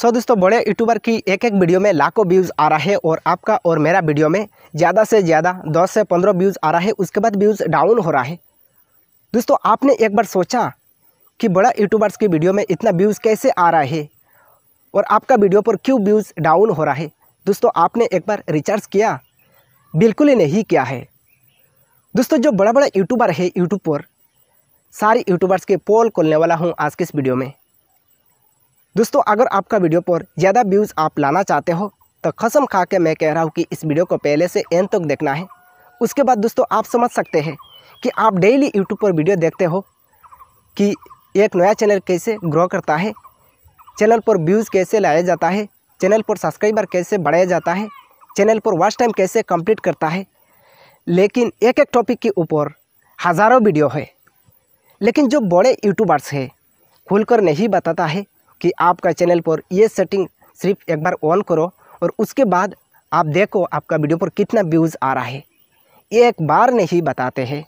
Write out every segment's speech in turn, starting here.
सो दोस्तों बड़े यूट्यूबर की एक एक वीडियो में लाखों व्यूज़ आ रहा है और आपका और मेरा वीडियो में ज़्यादा से ज़्यादा दस से पंद्रह व्यूज़ आ रहा है उसके बाद व्यूज़ डाउन हो रहा है दोस्तों आपने एक बार सोचा कि बड़ा यूट्यूबर्स की वीडियो में इतना व्यूज़ कैसे आ रहा है और आपका वीडियो पर क्यों व्यूज़ डाउन हो रहा है दोस्तों आपने एक बार रिचार्ज किया बिल्कुल ही नहीं किया है दोस्तों जो बड़ा बड़ा यूट्यूबर है यूट्यूब पर सारे यूट्यूबर्स के पोल खोलने वाला हूँ आज के इस वीडियो में दोस्तों अगर आपका वीडियो पर ज़्यादा व्यूज़ आप लाना चाहते हो तो खसम खा के मैं कह रहा हूँ कि इस वीडियो को पहले से एंड तक देखना है उसके बाद दोस्तों आप समझ सकते हैं कि आप डेली यूट्यूब पर वीडियो देखते हो कि एक नया चैनल कैसे ग्रो करता है चैनल पर व्यूज़ कैसे लाया जाता है चैनल पर सब्सक्राइबर कैसे बढ़ाया जाता है चैनल पर वॉच टाइम कैसे कंप्लीट करता है लेकिन एक एक टॉपिक के ऊपर हज़ारों वीडियो है लेकिन जो बड़े यूट्यूबर्स है खुलकर नहीं बताता है कि आपका चैनल पर ये सेटिंग सिर्फ एक बार ऑन करो और उसके बाद आप देखो आपका वीडियो पर कितना व्यूज़ आ रहा है एक बार नहीं बताते हैं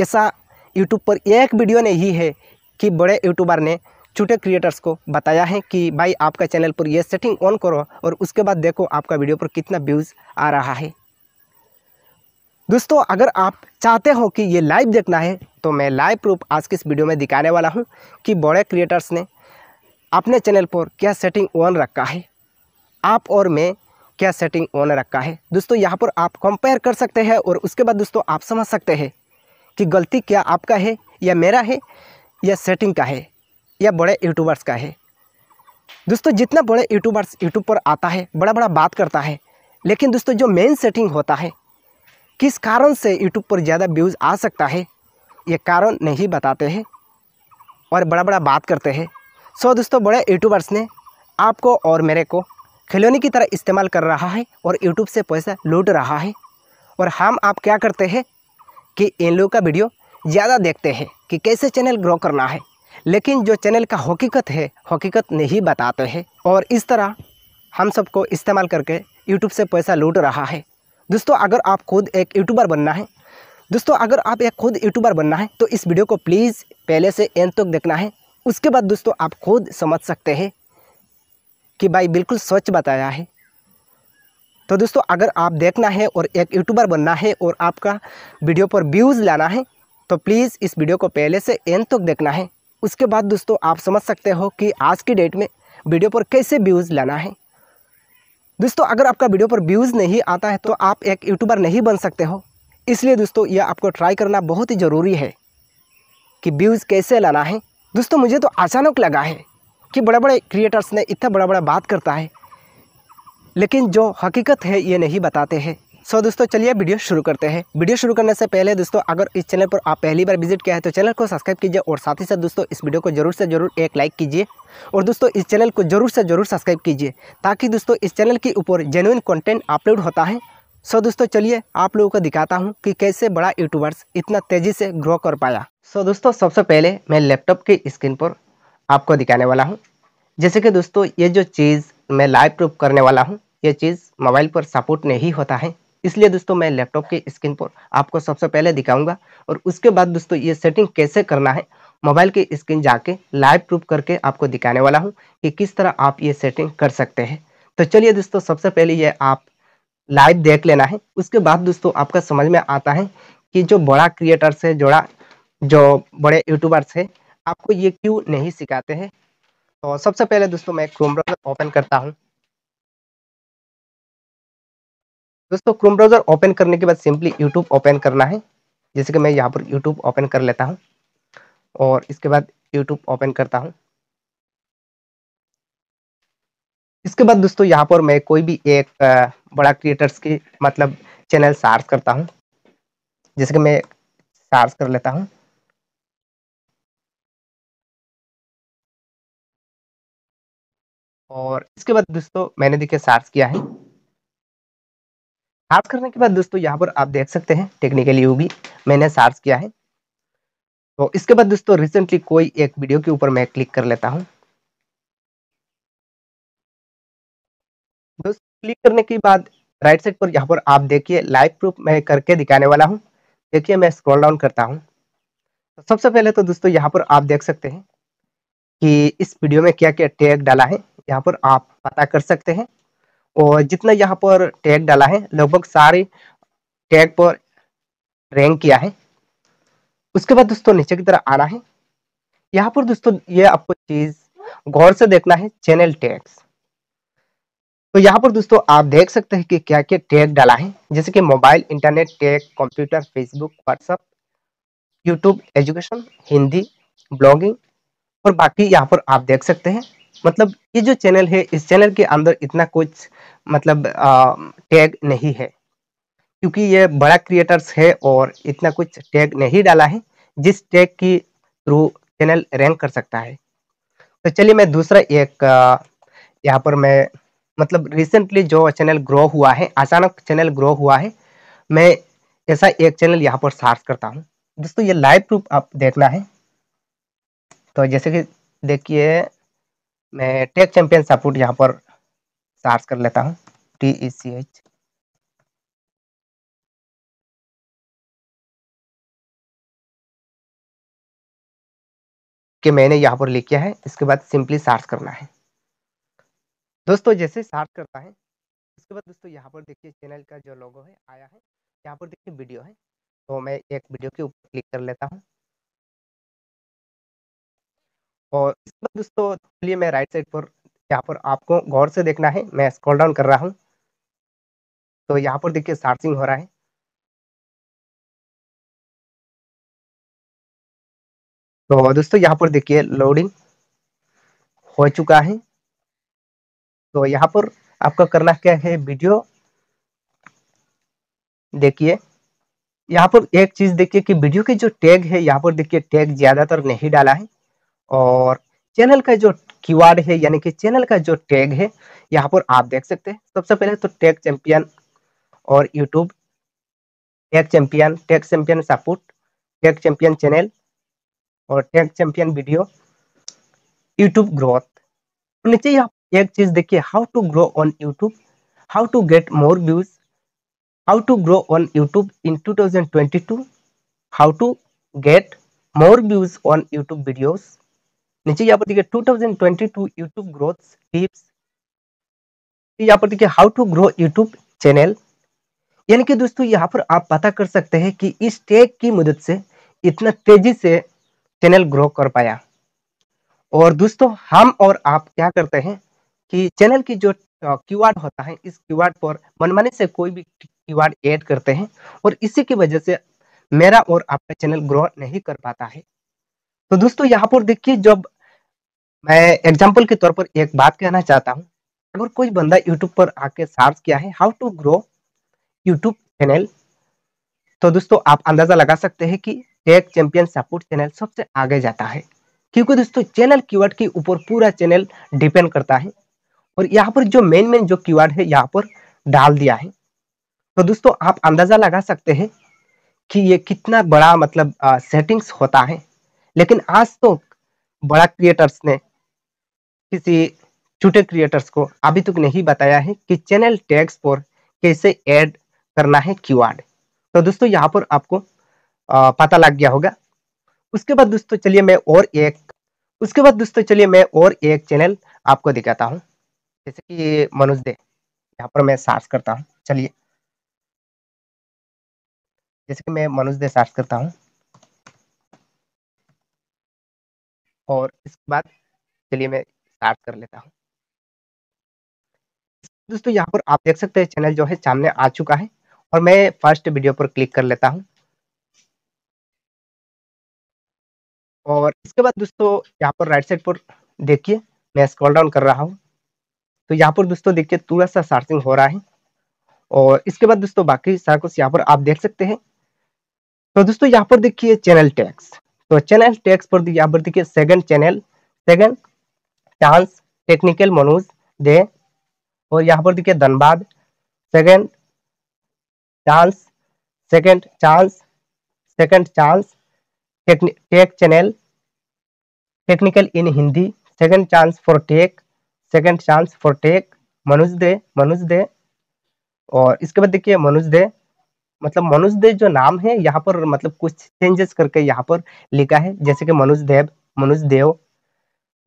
ऐसा यूट्यूब पर एक वीडियो नहीं है कि बड़े यूट्यूबर ने छोटे क्रिएटर्स को बताया है कि भाई आपका चैनल पर ये सेटिंग ऑन करो और उसके बाद देखो आपका वीडियो पर कितना व्यूज़ आ रहा है दोस्तों अगर आप चाहते हो कि ये लाइव देखना है तो मैं लाइव प्रूफ आज के इस वीडियो में दिखाने वाला हूँ कि बड़े क्रिएटर्स ने अपने चैनल पर क्या सेटिंग ऑन रखा है आप और मैं क्या सेटिंग ऑन रखा है दोस्तों यहाँ पर आप कंपेयर कर सकते हैं और उसके बाद दोस्तों आप समझ सकते हैं कि गलती क्या आपका है या मेरा है या सेटिंग का है या बड़े यूट्यूबर्स का है दोस्तों जितना बड़े यूट्यूबर्स यूट्यूब पर आता है बड़ा बड़ा बात करता है लेकिन दोस्तों जो मेन सेटिंग होता है किस कारण से यूट्यूब पर ज़्यादा व्यूज़ आ सकता है ये कारण नहीं बताते हैं और बड़ा बड़ा बात करते हैं सो दोस्तों बड़े यूट्यूबर्स ने आपको और मेरे को खिलौने की तरह इस्तेमाल कर रहा है और यूट्यूब से पैसा लूट रहा है और हम आप क्या करते हैं कि इन लोगों का वीडियो ज़्यादा देखते हैं कि कैसे चैनल ग्रो करना है लेकिन जो चैनल का हकीकत है हकीकत नहीं बताते हैं और इस तरह हम सबको इस्तेमाल करके यूट्यूब से पैसा लूट रहा है दोस्तों अगर आप खुद एक यूट्यूबर बनना है दोस्तों अगर आप एक खुद यूट्यूबर बनना है तो इस वीडियो को प्लीज़ पहले से एंड तक तो देखना है उसके बाद दोस्तों आप खुद समझ सकते हैं कि भाई बिल्कुल सच बताया है तो दोस्तों अगर आप देखना है और एक यूट्यूबर बनना है और आपका वीडियो पर व्यूज़ लाना है तो प्लीज़ इस वीडियो को पहले से एंड तक देखना है उसके बाद दोस्तों आप समझ सकते हो कि आज की डेट में वीडियो पर कैसे व्यूज़ लाना है दोस्तों अगर आपका वीडियो पर व्यूज़ नहीं आता है तो आप एक यूट्यूबर नहीं बन सकते हो इसलिए दोस्तों यह आपको ट्राई करना बहुत ही ज़रूरी है कि व्यूज़ कैसे लाना है दोस्तों मुझे तो अचानक लगा है कि बड़े बड़े क्रिएटर्स ने इतना बड़ा बड़ा बात करता है लेकिन जो हकीकत है ये नहीं बताते हैं सो so, दोस्तों चलिए वीडियो शुरू करते हैं वीडियो शुरू करने से पहले दोस्तों अगर इस चैनल पर आप पहली बार विजिट किया है तो चैनल को सब्सक्राइब कीजिए और साथ ही साथ दोस्तों इस वीडियो को जरूर से जरूर एक लाइक कीजिए और दोस्तों इस चैनल को जरूर से जरूर सब्सक्राइब कीजिए ताकि दोस्तों इस चैनल के ऊपर जेनुइन कंटेंट अपलोड होता है सो दोस्तों चलिए आप लोगों को दिखाता हूँ कि कैसे बड़ा यूट्यूबर्स इतना तेज़ी से ग्रो कर पाया सो दोस्तों सबसे पहले मैं लैपटॉप की स्क्रीन पर आपको दिखाने वाला हूँ जैसे कि दोस्तों ये जो चीज़ मैं लाइव प्रूफ करने वाला हूँ ये चीज़ मोबाइल पर सपोर्ट नहीं होता है इसलिए दोस्तों मैं लैपटॉप की स्क्रीन पर आपको सबसे पहले दिखाऊंगा और उसके बाद दोस्तों ये सेटिंग कैसे करना है मोबाइल की स्क्रीन जाके लाइव प्रूफ करके आपको दिखाने वाला हूँ कि किस तरह आप ये सेटिंग कर सकते हैं तो चलिए दोस्तों सबसे पहले ये आप लाइव देख लेना है उसके बाद दोस्तों आपका समझ में आता है कि जो बड़ा क्रिएटर्स है जोड़ा जो बड़े यूट्यूबर्स है आपको ये क्यों नहीं सिखाते हैं तो सबसे पहले दोस्तों मैं क्रोम ब्राउजर ओपन करता हूँ दोस्तों क्रोम ब्राउजर ओपन करने के बाद सिंपली यूट्यूब ओपन करना है जैसे कि मैं यहाँ पर यूट्यूब ओपन कर लेता हूँ और इसके बाद यूट्यूब ओपन करता हूँ इसके बाद दोस्तों यहाँ पर मैं कोई भी एक बड़ा क्रिएटर्स की मतलब चैनल सार्च करता हूँ जैसे कि मैं सार्च कर लेता हूँ और इसके बाद दोस्तों मैंने देखिए सार्च किया है सार्स करने के बाद दोस्तों यहाँ पर आप देख सकते हैं टेक्निकली यू भी मैंने सार्च किया है तो इसके बाद दोस्तों रिसेंटली कोई एक वीडियो के ऊपर मैं क्लिक कर लेता हूँ दोस्त क्लिक करने के बाद राइट साइड पर यहाँ पर आप देखिए लाइव प्रूफ मैं करके दिखाने वाला हूँ देखिए मैं स्क्रॉल डाउन करता हूँ तो सबसे पहले तो दोस्तों यहाँ पर आप देख सकते हैं कि इस वीडियो में क्या क्या टैग डाला है यहाँ पर आप पता कर सकते हैं और जितना यहाँ पर टैग डाला है लगभग सारे टैग पर रैंक किया है उसके बाद दोस्तों नीचे की तरह आना है यहाँ पर दोस्तों ये आपको चीज़ गौर से देखना है चैनल टैग्स तो यहाँ पर दोस्तों आप देख सकते हैं कि क्या क्या टैग डाला है जैसे कि mobile internet tag computer Facebook WhatsApp YouTube education Hindi blogging और बाकी यहाँ पर आप देख सकते हैं मतलब ये जो चैनल है इस चैनल के अंदर इतना कुछ मतलब टैग नहीं है क्योंकि ये बड़ा क्रिएटर्स है और इतना कुछ टैग नहीं डाला है जिस टैग की थ्रू चैनल रैंक कर सकता है तो चलिए मैं दूसरा एक यहाँ पर मैं मतलब रिसेंटली जो चैनल ग्रो हुआ है अचानक चैनल ग्रो हुआ है मैं ऐसा एक चैनल यहाँ पर सार्च करता हूँ दोस्तों ये लाइव प्रूफ आप देखना है तो जैसे कि देखिए मैं टेक चैंपियन सपोर्ट यहाँ पर सार्च कर लेता हूँ टी ई सी एच कि मैंने यहाँ पर लिख किया है इसके बाद सिंपली सार्च करना है दोस्तों जैसे स्टार्ट करता है उसके बाद दोस्तों यहाँ पर देखिए चैनल का जो लोगो है आया है यहाँ पर देखिए वीडियो है तो मैं एक वीडियो के ऊपर क्लिक कर लेता हूँ और इसके बाद दोस्तों चलिए मैं राइट साइड पर यहाँ पर आपको गौर से देखना है मैं स्क्रॉल डाउन कर रहा हूँ तो यहाँ पर देखिए सार्चिंग हो रहा है तो दोस्तों यहाँ पर देखिए लोडिंग हो चुका है तो यहाँ पर आपका करना क्या है वीडियो देखिए यहाँ पर एक चीज देखिए कि वीडियो के जो टैग है यहाँ पर देखिए टैग ज्यादातर नहीं डाला है और चैनल का जो कीवर्ड है यानी कि चैनल का जो टैग है यहाँ पर आप देख सकते हैं सबसे पहले तो टैग चैंपियन और YouTube tag champion tag champion support tag champion channel और tag champion video YouTube growth नीचे यहाँ एक चीज देखिए how to grow on YouTube how to get more views how to grow on YouTube in 2022 how to get more views on YouTube videos नीचे यहाँ पर देखिए 2022 यूट्यूब ग्रोथ टिप्स यहाँ पर देखिए how to grow YouTube channel यानी कि दोस्तों यहाँ पर आप पता कर सकते हैं कि इस टैग की मदद से इतना तेजी से चैनल ग्रो कर पाया और दोस्तों हम और आप क्या करते हैं कि चैनल की जो कीवर्ड होता है इस कीवर्ड पर मनमाने से कोई भी कीवर्ड ऐड करते हैं और इसी की वजह से मेरा और आपका चैनल ग्रो नहीं कर पाता है तो दोस्तों यहाँ पर देखिए जब मैं एग्जाम्पल के तौर पर एक बात कहना चाहता हूँ अगर कोई बंदा यूट्यूब पर आके सर्च किया है how to grow YouTube channel तो दोस्तों आप अंदाजा लगा सकते हैं कि टेक चैंपियन सपोर्ट चैनल सबसे आगे जाता है क्योंकि दोस्तों चैनल कीवर्ड के ऊपर पूरा चैनल डिपेंड करता है और यहाँ पर जो मेन मेन जो कीवर्ड है यहाँ पर डाल दिया है तो दोस्तों आप अंदाजा लगा सकते हैं कि ये कितना बड़ा मतलब आ, सेटिंग्स होता है लेकिन आज तो बड़ा क्रिएटर्स ने किसी छोटे क्रिएटर्स को अभी तक नहीं बताया है कि चैनल टैग्स पर कैसे ऐड करना है क्यूआर तो दोस्तों यहाँ पर आपको आ, पता लग गया होगा उसके बाद दोस्तों चलिए मैं और एक उसके बाद दोस्तों चलिए मैं और एक चैनल आपको दिखाता हूँ जैसे कि मनुज दे यहाँ पर मैं सार्स करता हूँ चलिए जैसे कि मैं मनुष्य दे सर्च करता हूँ और इसके बाद चलिए मैं सर्च कर लेता हूँ दोस्तों यहाँ पर आप देख सकते हैं चैनल जो है सामने आ चुका है और मैं फर्स्ट वीडियो पर क्लिक कर लेता हूँ और इसके बाद दोस्तों यहाँ पर राइट साइड पर देखिए मैं स्क्रॉल डाउन कर रहा हूँ तो यहाँ पर दोस्तों देखिए थोड़ा सा सार्सिंग हो रहा है और इसके बाद दोस्तों बाकी सारा कुछ यहाँ पर आप देख सकते हैं तो दोस्तों यहाँ पर देखिए चैनल टैक्स तो चैनल टैक्स पर यहाँ पर देखिए second channel second chance technical Manoj Dey और यहाँ पर देखिए Dhanbad second chance second chance second chance tech channel technical in Hindi second chance for tech second chance for tech Manoj Dey Manoj Dey और इसके बाद देखिए मनुज दे मतलब मनुज दे जो नाम है यहाँ पर मतलब कुछ चेंजेस करके यहाँ पर लिखा है जैसे कि मनुज देव मनुज देव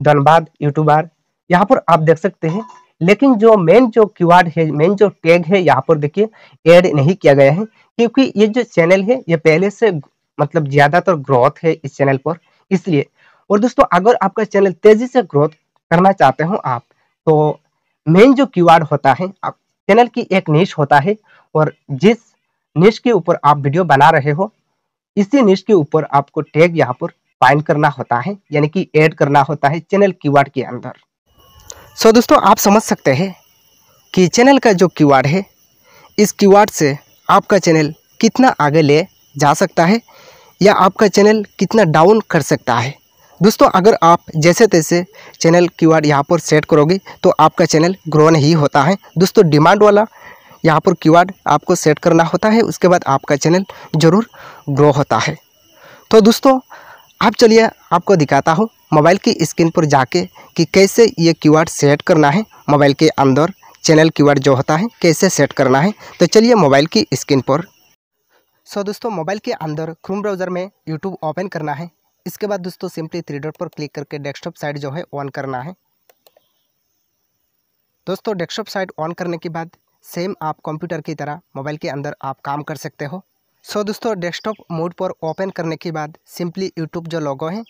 धनबाद यूट्यूबर यहाँ पर आप देख सकते हैं लेकिन जो मेन जो क्यूआर है मेन जो टैग है यहाँ पर देखिए ऐड नहीं किया गया है क्योंकि ये जो चैनल है ये पहले से मतलब ज्यादातर ग्रोथ है इस चैनल पर इसलिए और दोस्तों अगर आपका चैनल तेजी से ग्रोथ करना चाहते हो आप तो मेन जो क्यू होता है चैनल की एक निश होता है और जिस निश के ऊपर आप वीडियो बना रहे हो इसी निश के ऊपर आपको टैग यहाँ पर पाइन करना होता है यानी कि ऐड करना होता है चैनल कीवर्ड के अंदर सो so, दोस्तों आप समझ सकते हैं कि चैनल का जो कीवर्ड है इस कीवर्ड से आपका चैनल कितना आगे ले जा सकता है या आपका चैनल कितना डाउन कर सकता है दोस्तों अगर आप जैसे तैसे चैनल की वर्ड यहाँ पर सेट करोगे तो आपका चैनल ग्रो नहीं होता है दोस्तों डिमांड वाला यहाँ पर क्यू आपको सेट करना होता है उसके बाद आपका चैनल ज़रूर ग्रो होता है तो दोस्तों आप चलिए आपको दिखाता हूँ मोबाइल की स्क्रीन पर जाके कि कैसे ये क्यू सेट करना है मोबाइल के अंदर चैनल क्यू जो होता है कैसे सेट करना है तो चलिए मोबाइल की स्क्रीन पर सो दोस्तों मोबाइल के अंदर क्रूम ब्राउज़र में यूट्यूब ओपन करना है इसके बाद दोस्तों सिंपली थ्री डॉट पर क्लिक करके डेस्कटॉप साइट जो है ऑन करना है दोस्तों डेस्कटॉप साइट ऑन करने के बाद सेम आप कंप्यूटर की तरह मोबाइल के अंदर आप काम कर सकते हो सो दोस्तों डेस्कटॉप मोड पर ओपन करने के बाद सिंपली यूट्यूब जो लोगो है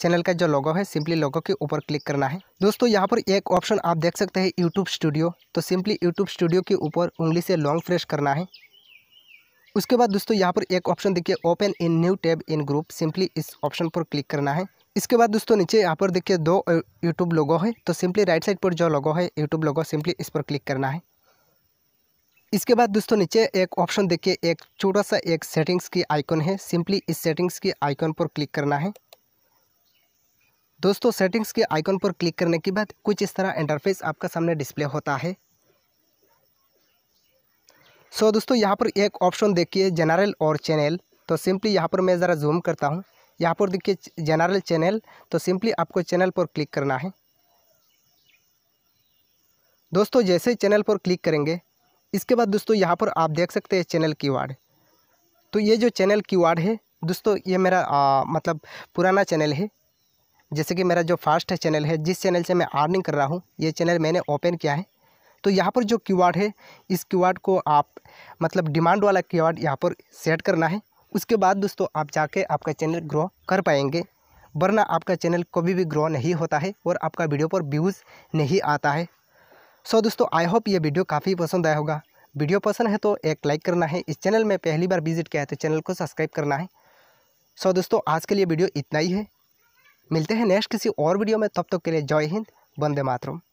चैनल का जो लोगो है सिंपली लोगो के ऊपर क्लिक करना है दोस्तों यहाँ पर एक ऑप्शन आप देख सकते हैं यूट्यूब स्टूडियो तो सिंपली यूट्यूब स्टूडियो के ऊपर उंगली से लॉन्ग प्रेस करना है उसके बाद दोस्तों यहाँ पर एक ऑप्शन देखिए open in new tab in group simply इस ऑप्शन पर क्लिक करना है इसके बाद दोस्तों नीचे यहाँ पर देखिए दो यूट्यूब लोगो है तो सिंपली राइट साइड पर जो लोगो है यूट्यूब लोगो सिंपली इस पर क्लिक करना है इसके बाद दोस्तों नीचे एक ऑप्शन देखिए एक छोटा सा एक सेटिंग्स की आइकन है सिंपली इस सेटिंग्स की आइकन पर क्लिक करना है दोस्तों सेटिंग्स के आइकन पर क्लिक करने के बाद कुछ इस तरह इंटरफेस आपका सामने डिस्प्ले होता है सो so, दोस्तों यहाँ पर एक ऑप्शन देखिए जनरल और चैनल तो सिंपली यहाँ पर मैं ज़रा जूम करता हूँ यहाँ पर देखिए जनरल चैनल तो सिंपली आपको चैनल पर क्लिक करना है दोस्तों जैसे चैनल पर क्लिक करेंगे इसके बाद दोस्तों यहाँ पर आप देख सकते हैं चैनल की तो ये जो चैनल की है दोस्तों ये मेरा आ, मतलब पुराना चैनल है जैसे कि मेरा जो फास्ट चैनल है जिस चैनल से मैं अर्निंग कर रहा हूँ ये चैनल मैंने ओपन किया है तो यहाँ पर जो कीवर्ड है इस कीवर्ड को आप मतलब डिमांड वाला कीवर्ड यहाँ पर सेट करना है उसके बाद दोस्तों आप जाके आपका चैनल ग्रो कर पाएंगे वरना आपका चैनल कभी भी ग्रो नहीं होता है और आपका वीडियो पर व्यूज़ नहीं आता है सो so, दोस्तों आई होप ये वीडियो काफ़ी पसंद आया होगा वीडियो पसंद है तो एक लाइक करना है इस चैनल में पहली बार विजिट किया है तो चैनल को सब्सक्राइब करना है सो so, दोस्तों आज के लिए वीडियो इतना ही है मिलते हैं नेक्स्ट किसी और वीडियो में तब तक तो के लिए जय हिंद वंदे मातरम